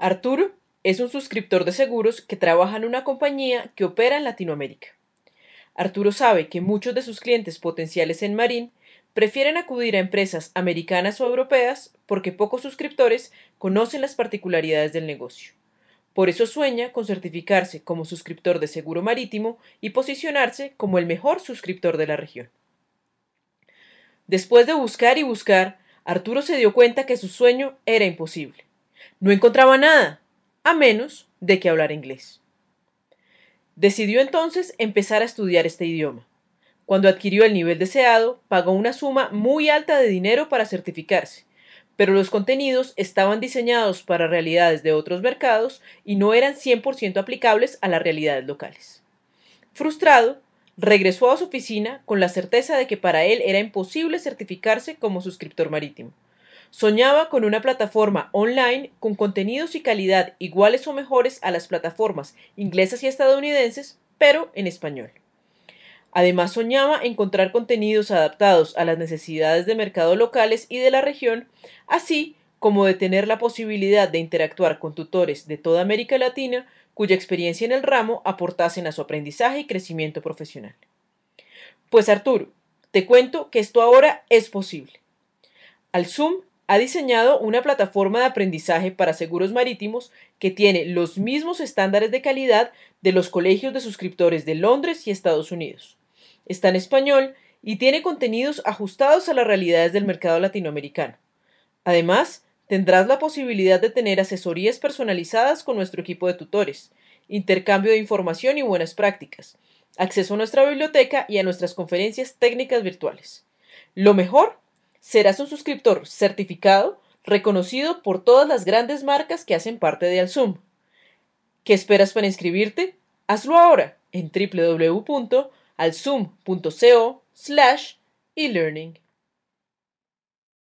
Arturo es un suscriptor de seguros que trabaja en una compañía que opera en Latinoamérica. Arturo sabe que muchos de sus clientes potenciales en Marín prefieren acudir a empresas americanas o europeas porque pocos suscriptores conocen las particularidades del negocio. Por eso sueña con certificarse como suscriptor de seguro marítimo y posicionarse como el mejor suscriptor de la región. Después de buscar y buscar, Arturo se dio cuenta que su sueño era imposible. No encontraba nada, a menos de que hablara inglés. Decidió entonces empezar a estudiar este idioma. Cuando adquirió el nivel deseado, pagó una suma muy alta de dinero para certificarse, pero los contenidos estaban diseñados para realidades de otros mercados y no eran 100% aplicables a las realidades locales. Frustrado, regresó a su oficina con la certeza de que para él era imposible certificarse como suscriptor marítimo. Soñaba con una plataforma online con contenidos y calidad iguales o mejores a las plataformas inglesas y estadounidenses, pero en español. Además soñaba encontrar contenidos adaptados a las necesidades de mercado locales y de la región, así como de tener la posibilidad de interactuar con tutores de toda América Latina cuya experiencia en el ramo aportasen a su aprendizaje y crecimiento profesional. Pues Arturo, te cuento que esto ahora es posible. Al Zoom ha diseñado una plataforma de aprendizaje para seguros marítimos que tiene los mismos estándares de calidad de los colegios de suscriptores de Londres y Estados Unidos. Está en español y tiene contenidos ajustados a las realidades del mercado latinoamericano. Además, tendrás la posibilidad de tener asesorías personalizadas con nuestro equipo de tutores, intercambio de información y buenas prácticas, acceso a nuestra biblioteca y a nuestras conferencias técnicas virtuales. Lo mejor serás un suscriptor certificado reconocido por todas las grandes marcas que hacen parte de Alsum. ¿Qué esperas para inscribirte? Hazlo ahora en www.alsum.co slash